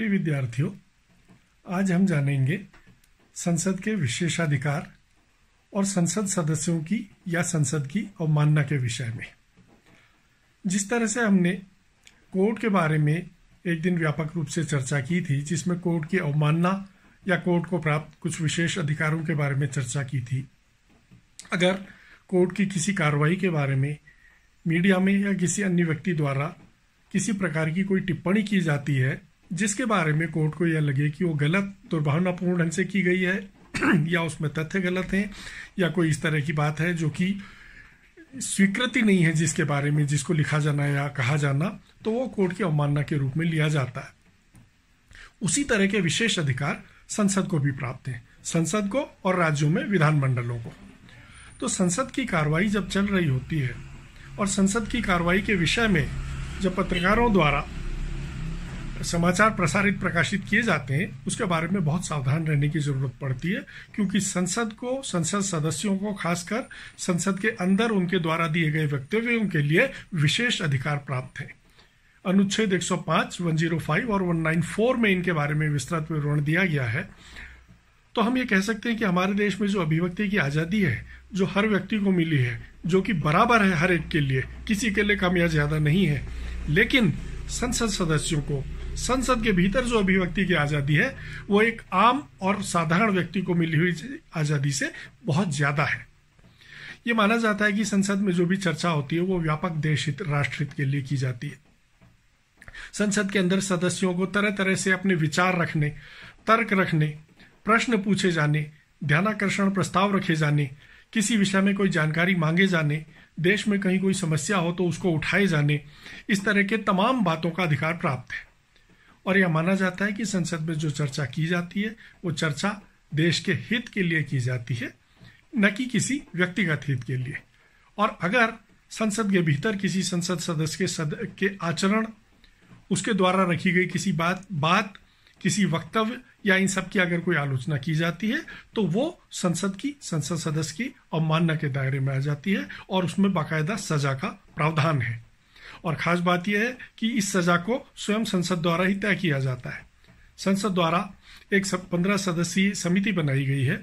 प्रिय विद्यार्थियों आज हम जानेंगे संसद के विशेषाधिकार और संसद सदस्यों की या संसद की अवमानना के विषय में जिस तरह से हमने कोर्ट के बारे में एक दिन व्यापक रूप से चर्चा की थी जिसमें कोर्ट की अवमानना या कोर्ट को प्राप्त कुछ विशेष अधिकारों के बारे में चर्चा की थी अगर कोर्ट की किसी कार्रवाई के बारे में मीडिया में या किसी अन्य व्यक्ति द्वारा किसी प्रकार की कोई टिप्पणी की जाती है जिसके बारे में कोर्ट को यह लगे कि वो गलत दुर्भावनापूर्ण ढंग से की गई है या उसमें तथ्य गलत हैं या कोई इस तरह की बात है जो कि स्वीकृति नहीं है जिसके बारे में जिसको लिखा जाना या कहा जाना तो वो कोर्ट की अवमानना के रूप में लिया जाता है उसी तरह के विशेष अधिकार संसद को भी प्राप्त हैं संसद को और राज्यों में विधानमंडलों को तो संसद की कार्रवाई जब चल रही होती है और संसद की कार्रवाई के विषय में जब पत्रकारों द्वारा समाचार प्रसारित प्रकाशित किए जाते हैं उसके बारे में बहुत सावधान रहने की जरूरत पड़ती है क्योंकि संसद को संसद सदस्यों को खासकर संसद के अंदर उनके द्वारा दिए गए वक्तव्यों के लिए विशेष अधिकार प्राप्त है अनुच्छेद 105, 105 और 194 में इनके बारे में विस्तृत विवरण दिया गया है तो हम ये कह सकते हैं कि हमारे देश में जो अभिव्यक्ति की आज़ादी है जो हर व्यक्ति को मिली है जो कि बराबर है हर एक के लिए किसी के लिए कम या ज़्यादा नहीं है लेकिन संसद सदस्यों को संसद के भीतर जो अभिव्यक्ति की आज़ादी है वो एक आम और साधारण व्यक्ति को मिली हुई आज़ादी से बहुत ज़्यादा है ये माना जाता है कि संसद में जो भी चर्चा होती है वो व्यापक देश हित राष्ट्रहित के लिए की जाती है संसद के अंदर सदस्यों को तरह तरह से अपने विचार रखने तर्क रखने प्रश्न पूछे जाने ध्यानाकर्षण प्रस्ताव रखे जाने किसी विषय में कोई जानकारी मांगे जाने देश में कहीं कोई समस्या हो तो उसको उठाए जाने इस तरह के तमाम बातों का अधिकार प्राप्त है और यह माना जाता है कि संसद में जो चर्चा की जाती है वो चर्चा देश के हित के लिए की जाती है न कि किसी व्यक्तिगत हित के लिए और अगर संसद के भीतर किसी संसद सदस्य के सद के आचरण उसके द्वारा रखी गई किसी बात बात किसी वक्तव्य या इन सब की अगर कोई आलोचना की जाती है तो वो संसद की संसद सदस्य की अवमानना के दायरे में आ जाती है और उसमें बाकायदा सजा का प्रावधान है और खास बात यह है कि इस सजा को स्वयं संसद द्वारा ही तय किया जाता है संसद द्वारा एक पंद्रह सदस्यीय समिति बनाई गई है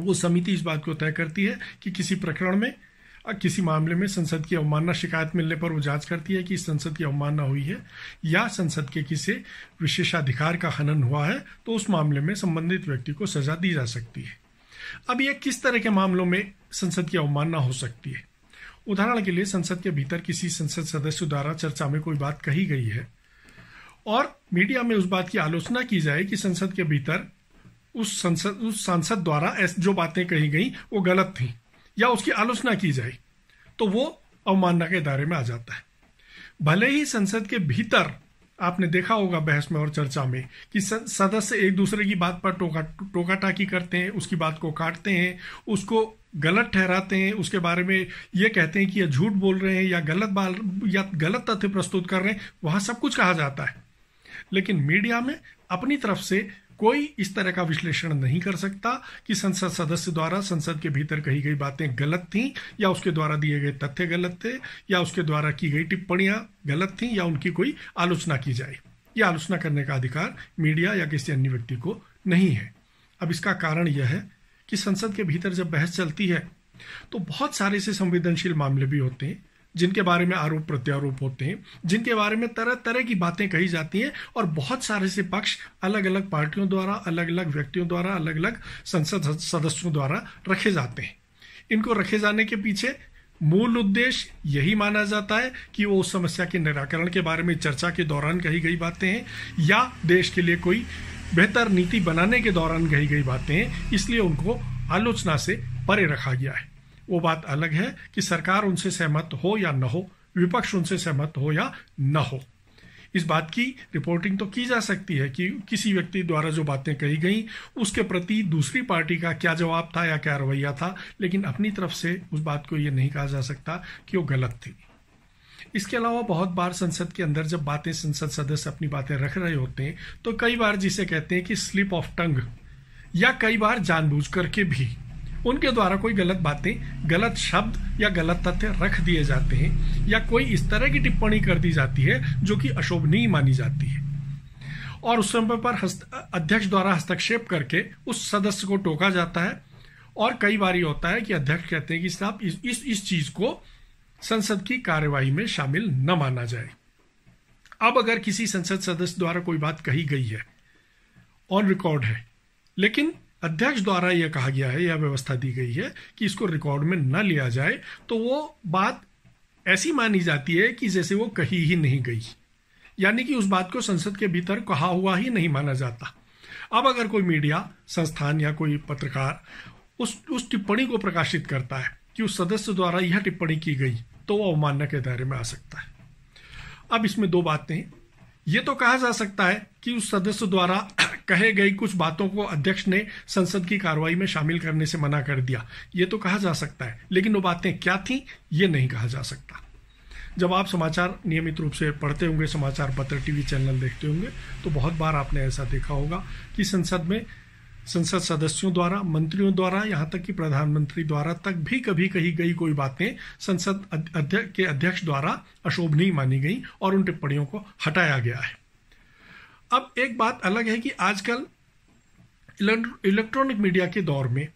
वो समिति इस बात को तय करती है कि किसी प्रकरण में किसी मामले में संसद की अवमानना शिकायत मिलने पर वो जांच करती है कि संसद की अवमानना हुई है या संसद के किसी विशेषाधिकार का हनन हुआ है तो उस मामले में संबंधित व्यक्ति को सजा दी जा सकती है अब यह किस तरह के मामलों में संसद की अवमानना हो सकती है उदाहरण के लिए संसद के भीतर किसी संसद सदस्य द्वारा चर्चा में कोई बात कही गई है और मीडिया में उस बात की आलोचना की जाए कि संसद के भीतर उस संसद उस सांसद द्वारा जो बातें कही गई वो गलत थी या उसकी आलोचना की जाए तो वो अवमानना के दायरे में आ जाता है भले ही संसद के भीतर आपने देखा होगा बहस में और चर्चा में कि सदस्य एक दूसरे की बात पर टोका टोका टाकी करते हैं उसकी बात को काटते हैं उसको गलत ठहराते हैं उसके बारे में ये कहते हैं कि यह झूठ बोल रहे हैं या गलत बाल या गलत तथ्य प्रस्तुत कर रहे हैं वहाँ सब कुछ कहा जाता है लेकिन मीडिया में अपनी तरफ से कोई इस तरह का विश्लेषण नहीं कर सकता कि संसद सदस्य द्वारा संसद के भीतर कही गई बातें गलत थीं या उसके द्वारा दिए गए तथ्य गलत थे या उसके द्वारा की गई टिप्पणियां गलत थीं या उनकी कोई आलोचना की जाए यह आलोचना करने का अधिकार मीडिया या किसी अन्य व्यक्ति को नहीं है अब इसका कारण यह है कि संसद के भीतर जब बहस चलती है तो बहुत सारे से संवेदनशील मामले भी होते हैं जिनके बारे में आरोप प्रत्यारोप होते हैं जिनके बारे में तरह तरह की बातें कही जाती हैं और बहुत सारे से पक्ष अलग अलग पार्टियों द्वारा अलग अलग व्यक्तियों द्वारा अलग अलग संसद सदस्यों द्वारा रखे जाते हैं इनको रखे जाने के पीछे मूल उद्देश्य यही माना जाता है कि वो उस समस्या के निराकरण के बारे में चर्चा के दौरान कही गई बातें हैं या देश के लिए कोई बेहतर नीति बनाने के दौरान कही गई बातें हैं इसलिए उनको आलोचना से परे रखा गया है वो बात अलग है कि सरकार उनसे सहमत हो या न हो विपक्ष उनसे सहमत हो या न हो इस बात की रिपोर्टिंग तो की जा सकती है कि किसी व्यक्ति द्वारा जो बातें कही गई उसके प्रति दूसरी पार्टी का क्या जवाब था या क्या रवैया था लेकिन अपनी तरफ से उस बात को यह नहीं कहा जा सकता कि वो गलत थी इसके अलावा बहुत बार संसद के अंदर जब बातें संसद सदस्य अपनी बातें रख रहे होते हैं तो कई बार जिसे कहते हैं कि स्लिप ऑफ टंग या कई बार जानबूझ करके भी उनके द्वारा कोई गलत बातें गलत शब्द या गलत तथ्य रख दिए जाते हैं या कोई इस तरह की टिप्पणी कर दी जाती है जो कि अशोभनीय मानी जाती है और उस समय पर अध्यक्ष द्वारा हस्तक्षेप करके उस सदस्य को टोका जाता है और कई बार होता है कि अध्यक्ष कहते हैं कि साहब इस इस, इस चीज को संसद की कार्यवाही में शामिल न माना जाए अब अगर किसी संसद सदस्य द्वारा कोई बात कही गई है ऑन रिकॉर्ड है लेकिन अध्यक्ष द्वारा यह कहा गया है यह व्यवस्था दी गई है कि इसको रिकॉर्ड में न लिया जाए तो वो बात ऐसी मानी जाती है कि जैसे वो कही ही नहीं गई यानी कि उस बात को संसद के भीतर कहा हुआ ही नहीं माना जाता अब अगर कोई मीडिया संस्थान या कोई पत्रकार उस उस टिप्पणी को प्रकाशित करता है कि उस सदस्य द्वारा यह टिप्पणी की गई तो वह अवमानना के दायरे में आ सकता है अब इसमें दो बातें यह तो कहा जा सकता है कि उस सदस्य द्वारा कहे गई कुछ बातों को अध्यक्ष ने संसद की कार्रवाई में शामिल करने से मना कर दिया ये तो कहा जा सकता है लेकिन वो बातें क्या थी ये नहीं कहा जा सकता जब आप समाचार नियमित रूप से पढ़ते होंगे समाचार पत्र टीवी चैनल देखते होंगे तो बहुत बार आपने ऐसा देखा होगा कि संसद में संसद सदस्यों द्वारा मंत्रियों द्वारा यहाँ तक कि प्रधानमंत्री द्वारा तक भी कभी कही गई कोई बातें संसद अध्यक्ष के अध्यक्ष द्वारा अशोभनीय मानी गई और उन टिप्पणियों को हटाया गया है अब एक बात अलग है कि आजकल इलेक्ट्रॉनिक मीडिया के दौर में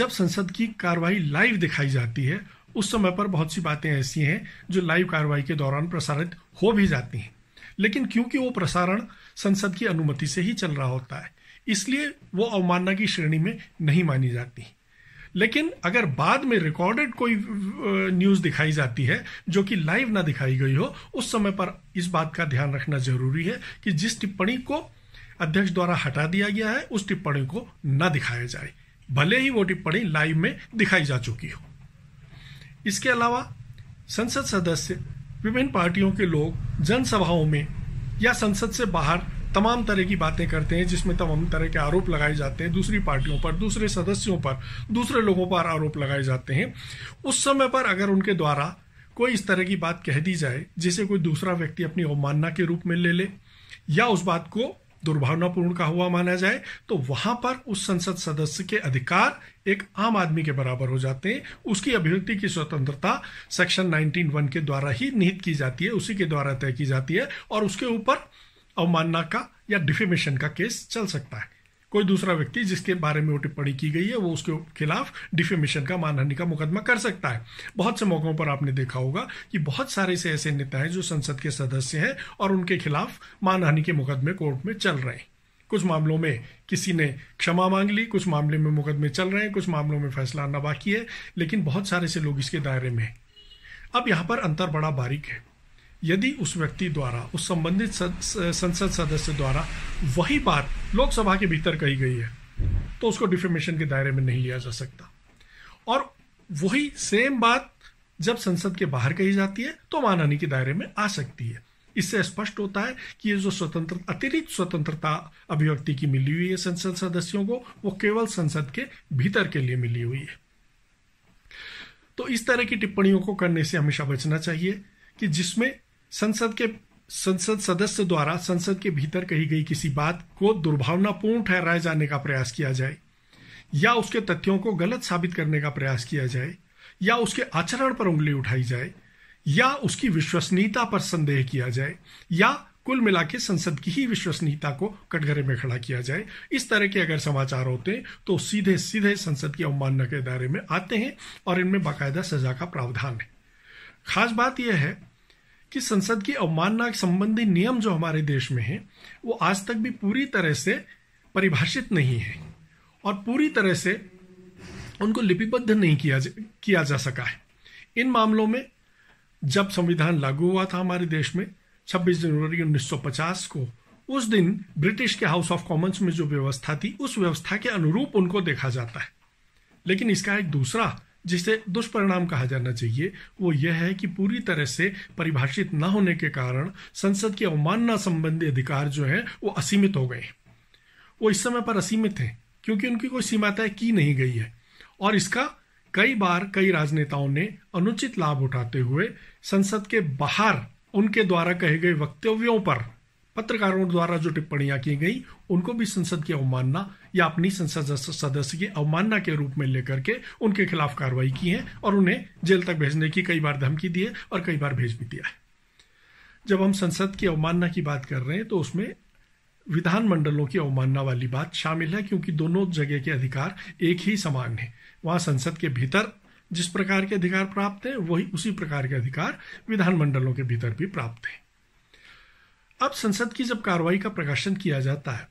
जब संसद की कार्रवाई लाइव दिखाई जाती है उस समय पर बहुत सी बातें ऐसी हैं जो लाइव कार्रवाई के दौरान प्रसारित हो भी जाती हैं लेकिन क्योंकि वो प्रसारण संसद की अनुमति से ही चल रहा होता है इसलिए वो अवमानना की श्रेणी में नहीं मानी जाती लेकिन अगर बाद में रिकॉर्डेड कोई न्यूज दिखाई जाती है जो कि लाइव ना दिखाई गई हो उस समय पर इस बात का ध्यान रखना जरूरी है कि जिस टिप्पणी को अध्यक्ष द्वारा हटा दिया गया है उस टिप्पणी को न दिखाया जाए भले ही वो टिप्पणी लाइव में दिखाई जा चुकी हो इसके अलावा संसद सदस्य विभिन्न पार्टियों के लोग जनसभाओं में या संसद से बाहर तमाम तरह की बातें करते हैं जिसमें तमाम तरह के आरोप लगाए जाते हैं दूसरी पार्टियों पर दूसरे सदस्यों पर दूसरे लोगों पर आरोप लगाए जाते हैं उस समय पर अगर उनके द्वारा कोई इस तरह की बात कह दी जाए जिसे कोई दूसरा व्यक्ति अपनी अवमानना के रूप में ले ले या उस बात को दुर्भावनापूर्ण का हुआ माना जाए तो वहां पर उस संसद सदस्य के अधिकार एक आम आदमी के बराबर हो जाते हैं उसकी अभिव्यक्ति की स्वतंत्रता सेक्शन 19 वन के द्वारा ही निहित की जाती है उसी के द्वारा तय की जाती है और उसके ऊपर अवमानना का या डिफेमेशन का केस चल सकता है कोई दूसरा व्यक्ति जिसके बारे में वो टिप्पणी की गई है वो उसके खिलाफ डिफेमेशन का मानहानि का मुकदमा कर सकता है बहुत से मौकों पर आपने देखा होगा कि बहुत सारे से ऐसे नेता हैं जो संसद के सदस्य हैं और उनके खिलाफ मानहानि के मुकदमे कोर्ट में चल रहे हैं कुछ मामलों में किसी ने क्षमा मांग ली कुछ मामले में मुकदमे चल रहे हैं कुछ मामलों में फैसला आना बाकी है लेकिन बहुत सारे से लोग इसके दायरे में हैं अब यहाँ पर अंतर बड़ा बारीक है यदि उस व्यक्ति द्वारा उस संबंधित संसद सदस्य द्वारा वही बात लोकसभा के भीतर कही गई है तो उसको डिफेमेशन के दायरे में नहीं लिया जा सकता और वही सेम बात जब संसद के बाहर कही जाती है तो मानहानि के दायरे में आ सकती है इससे स्पष्ट होता है कि ये जो स्वतंत्र अतिरिक्त स्वतंत्रता अभिव्यक्ति की मिली हुई है संसद सदस्यों को वो केवल संसद के भीतर के लिए मिली हुई है तो इस तरह की टिप्पणियों को करने से हमेशा बचना चाहिए कि जिसमें संसद के संसद सदस्य द्वारा संसद के भीतर कही गई किसी बात को दुर्भावनापूर्ण ठहराए जाने का प्रयास किया जाए या उसके तथ्यों को गलत साबित करने का प्रयास किया जाए या उसके आचरण पर उंगली उठाई जाए या उसकी विश्वसनीयता पर संदेह किया जाए या कुल मिला के संसद की ही विश्वसनीयता को कटघरे में खड़ा किया जाए इस तरह के अगर समाचार होते हैं तो सीधे सीधे संसद की अवमानना के दायरे में आते हैं और इनमें बाकायदा सजा का प्रावधान है खास बात यह है कि संसद की अवमानना संबंधी नियम जो हमारे देश में है वो आज तक भी पूरी तरह से परिभाषित नहीं है और पूरी तरह से उनको लिपिबद्ध नहीं किया जा, किया जा सका है इन मामलों में जब संविधान लागू हुआ था हमारे देश में 26 जनवरी 1950 को उस दिन ब्रिटिश के हाउस ऑफ कॉमन्स में जो व्यवस्था थी उस व्यवस्था के अनुरूप उनको देखा जाता है लेकिन इसका एक दूसरा जिसे दुष्परिणाम कहा जाना चाहिए वो यह है कि पूरी तरह से परिभाषित न होने के कारण संसद के अवमानना संबंधी अधिकार जो है वो असीमित हो गए वो इस समय पर असीमित हैं क्योंकि उनकी कोई सीमा तय की नहीं गई है और इसका कई बार कई राजनेताओं ने अनुचित लाभ उठाते हुए संसद के बाहर उनके द्वारा कहे गए वक्तव्यों पर पत्रकारों द्वारा जो टिप्पणियां की गई उनको भी संसद की अवमानना या अपनी संसद सदस्य की अवमानना के रूप में लेकर के उनके खिलाफ कार्रवाई की है और उन्हें जेल तक भेजने की कई बार धमकी दी है और कई बार भेज भी दिया है जब हम संसद की अवमानना की बात कर रहे हैं तो उसमें विधानमंडलों की अवमानना वाली बात शामिल है क्योंकि दोनों जगह के अधिकार एक ही समान है वहां संसद के भीतर जिस प्रकार के अधिकार प्राप्त है वही उसी प्रकार के अधिकार विधानमंडलों के भीतर भी प्राप्त हैं अब संसद की जब कार्रवाई का प्रकाशन किया जाता है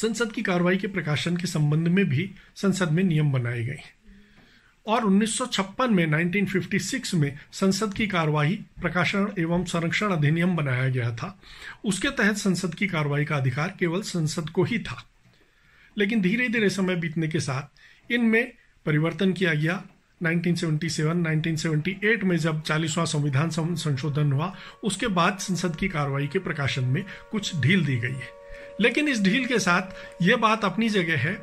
संसद की कार्रवाई के प्रकाशन के संबंध में भी संसद में नियम बनाए गए और 1956 में 1956 में संसद की कार्यवाही प्रकाशन एवं संरक्षण अधिनियम बनाया गया था उसके तहत संसद की कार्रवाई का अधिकार केवल संसद को ही था लेकिन धीरे धीरे समय बीतने के साथ इनमें परिवर्तन किया गया 1977 1978 में जब चालीसवां संविधान संशोधन हुआ उसके बाद संसद की कार्रवाई के प्रकाशन में कुछ ढील दी गई है लेकिन इस ढील के साथ ये बात अपनी जगह है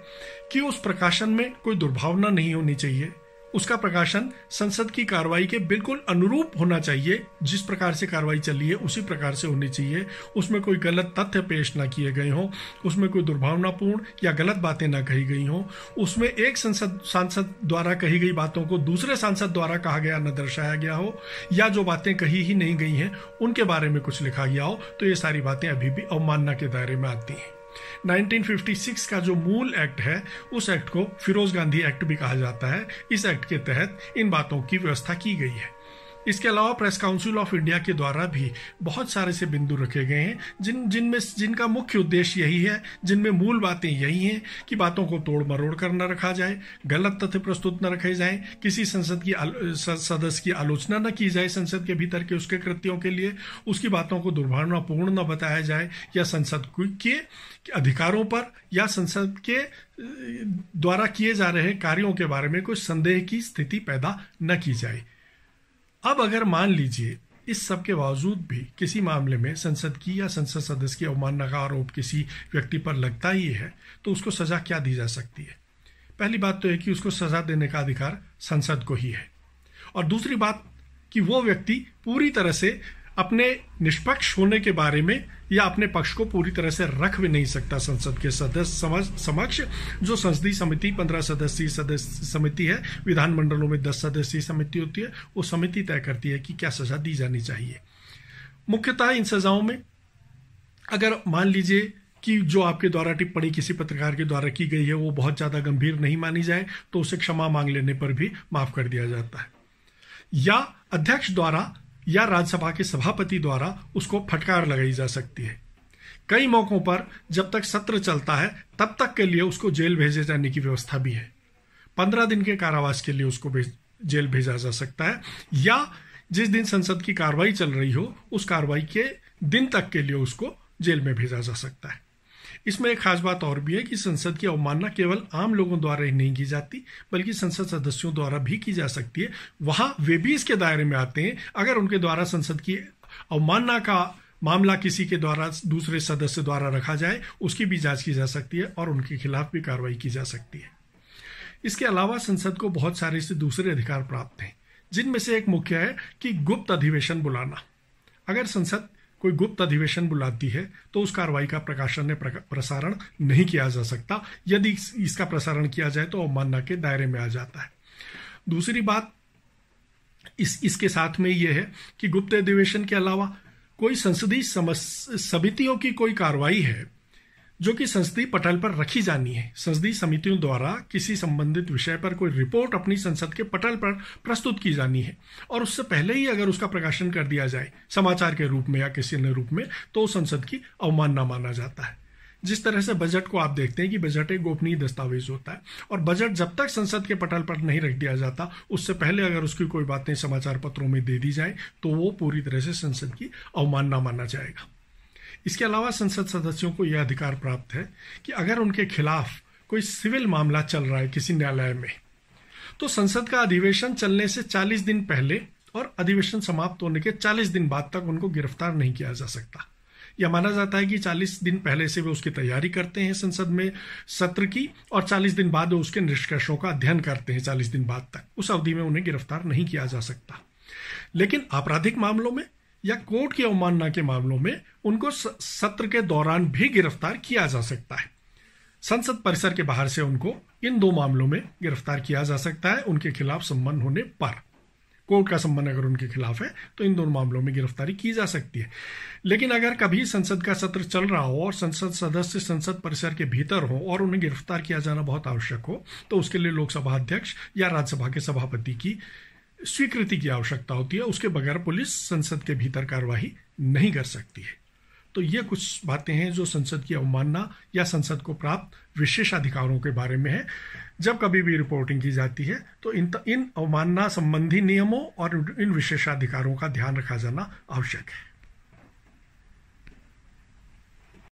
कि उस प्रकाशन में कोई दुर्भावना नहीं होनी चाहिए उसका प्रकाशन संसद की कार्रवाई के बिल्कुल अनुरूप होना चाहिए जिस प्रकार से कार्रवाई चल रही है उसी प्रकार से होनी चाहिए उसमें कोई गलत तथ्य पेश ना किए गए हों उसमें कोई दुर्भावनापूर्ण या गलत बातें ना कही गई हों उसमें एक संसद सांसद द्वारा कही गई बातों को दूसरे सांसद द्वारा कहा गया न दर्शाया गया हो या जो बातें कही ही नहीं गई हैं उनके बारे में कुछ लिखा गया हो तो ये सारी बातें अभी भी अवमानना के दायरे में आती हैं 1956 का जो मूल एक्ट है उस एक्ट को फिरोज गांधी एक्ट भी कहा जाता है इस एक्ट के तहत इन बातों की व्यवस्था की गई है इसके अलावा प्रेस काउंसिल ऑफ इंडिया के द्वारा भी बहुत सारे से बिंदु रखे गए हैं जिन जिनमें जिनका मुख्य उद्देश्य यही है जिनमें मूल बातें यही हैं कि बातों को तोड़ मरोड़ कर न रखा जाए गलत तथ्य प्रस्तुत न रखे जाए किसी संसद की सदस्य की आलोचना न की जाए संसद के भीतर के उसके कृत्यों के लिए उसकी बातों को दुर्भावनापूर्ण न बताया जाए या संसद के अधिकारों पर या संसद के द्वारा किए जा रहे कार्यों के बारे में कोई संदेह की स्थिति पैदा न की जाए अब अगर मान लीजिए इस सब के बावजूद भी किसी मामले में संसद की या संसद सदस्य की अवमानना का आरोप किसी व्यक्ति पर लगता ही है तो उसको सजा क्या दी जा सकती है पहली बात तो है कि उसको सजा देने का अधिकार संसद को ही है और दूसरी बात कि वो व्यक्ति पूरी तरह से अपने निष्पक्ष होने के बारे में या अपने पक्ष को पूरी तरह से रख भी नहीं सकता संसद के सदस्य समक्ष जो संसदीय समिति पंद्रह सदस्यीय सदस्य समिति है विधानमंडलों में दस सदस्यीय समिति होती है वो समिति तय करती है कि क्या सजा दी जानी चाहिए मुख्यतः इन सजाओं में अगर मान लीजिए कि जो आपके द्वारा टिप्पणी किसी पत्रकार के द्वारा की गई है वो बहुत ज़्यादा गंभीर नहीं मानी जाए तो उसे क्षमा मांग लेने पर भी माफ़ कर दिया जाता है या अध्यक्ष द्वारा या राज्यसभा के सभापति द्वारा उसको फटकार लगाई जा सकती है कई मौकों पर जब तक सत्र चलता है तब तक के लिए उसको जेल भेजे जाने की व्यवस्था भी है पंद्रह दिन के कारावास के लिए उसको भेज, जेल भेजा जा सकता है या जिस दिन संसद की कार्रवाई चल रही हो उस कार्रवाई के दिन तक के लिए उसको जेल में भेजा जा सकता है इसमें एक खास बात और भी है कि संसद की अवमानना केवल आम लोगों द्वारा ही नहीं की जाती बल्कि संसद सदस्यों द्वारा भी की जा सकती है वहां वे भी इसके दायरे में आते हैं अगर उनके द्वारा संसद की अवमानना का मामला किसी के द्वारा दूसरे सदस्य द्वारा रखा जाए उसकी भी जांच की जा सकती है और उनके खिलाफ भी कार्रवाई की जा सकती है इसके अलावा संसद को बहुत सारे से दूसरे अधिकार प्राप्त हैं जिनमें से एक मुख्य है कि गुप्त अधिवेशन बुलाना अगर संसद कोई गुप्त अधिवेशन बुलाती है तो उस कार्रवाई का प्रकाशन ने प्रसारण नहीं किया जा सकता यदि इसका प्रसारण किया जाए तो अवमानना के दायरे में आ जाता है दूसरी बात इस इसके साथ में यह है कि गुप्त अधिवेशन के अलावा कोई संसदीय समितियों की कोई कार्रवाई है जो कि संसदीय पटल पर रखी जानी है संसदीय समितियों द्वारा किसी संबंधित विषय पर कोई रिपोर्ट अपनी संसद के पटल पर प्रस्तुत की जानी है और उससे पहले ही अगर उसका प्रकाशन कर दिया जाए समाचार के रूप में या किसी अन्य रूप में तो संसद की अवमानना माना जाता है जिस तरह से बजट को आप देखते हैं कि बजट एक गोपनीय दस्तावेज होता है और बजट जब तक संसद के पटल पर नहीं रख दिया जाता उससे पहले अगर उसकी कोई बातें समाचार पत्रों में दे दी जाए तो वो पूरी तरह से संसद की अवमानना माना जाएगा इसके अलावा संसद सदस्यों को यह अधिकार प्राप्त है कि अगर उनके खिलाफ कोई सिविल मामला चल रहा है किसी न्यायालय में तो संसद का अधिवेशन चलने से 40 दिन पहले और अधिवेशन समाप्त होने के 40 दिन बाद तक उनको गिरफ्तार नहीं किया जा सकता यह माना जाता है कि 40 दिन पहले से वे उसकी तैयारी करते हैं संसद में सत्र की और 40 दिन बाद वे उसके निष्कर्षों का अध्ययन करते हैं 40 दिन बाद तक उस अवधि में उन्हें गिरफ्तार नहीं किया जा सकता लेकिन आपराधिक मामलों में या कोर्ट की अवमानना के मामलों में उनको सत्र के दौरान भी गिरफ्तार किया जा सकता है संसद परिसर के बाहर से उनको इन दो मामलों में गिरफ्तार किया जा सकता है उनके खिलाफ संबंध होने पर कोर्ट का संबंध अगर उनके खिलाफ है तो इन दोनों मामलों में गिरफ्तारी की जा सकती है लेकिन अगर कभी संसद का सत्र चल रहा हो और संसद सदस्य संसद परिसर के भीतर हो और उन्हें गिरफ्तार किया जाना बहुत आवश्यक हो तो उसके लिए लोकसभा अध्यक्ष या राज्यसभा के सभापति की स्वीकृति की आवश्यकता होती है उसके बगैर पुलिस संसद के भीतर कार्यवाही नहीं कर सकती है तो ये कुछ बातें हैं जो संसद की अवमानना या संसद को प्राप्त विशेष अधिकारों के बारे में है जब कभी भी रिपोर्टिंग की जाती है तो इन इन अवमानना संबंधी नियमों और इन विशेषाधिकारों का ध्यान रखा जाना आवश्यक है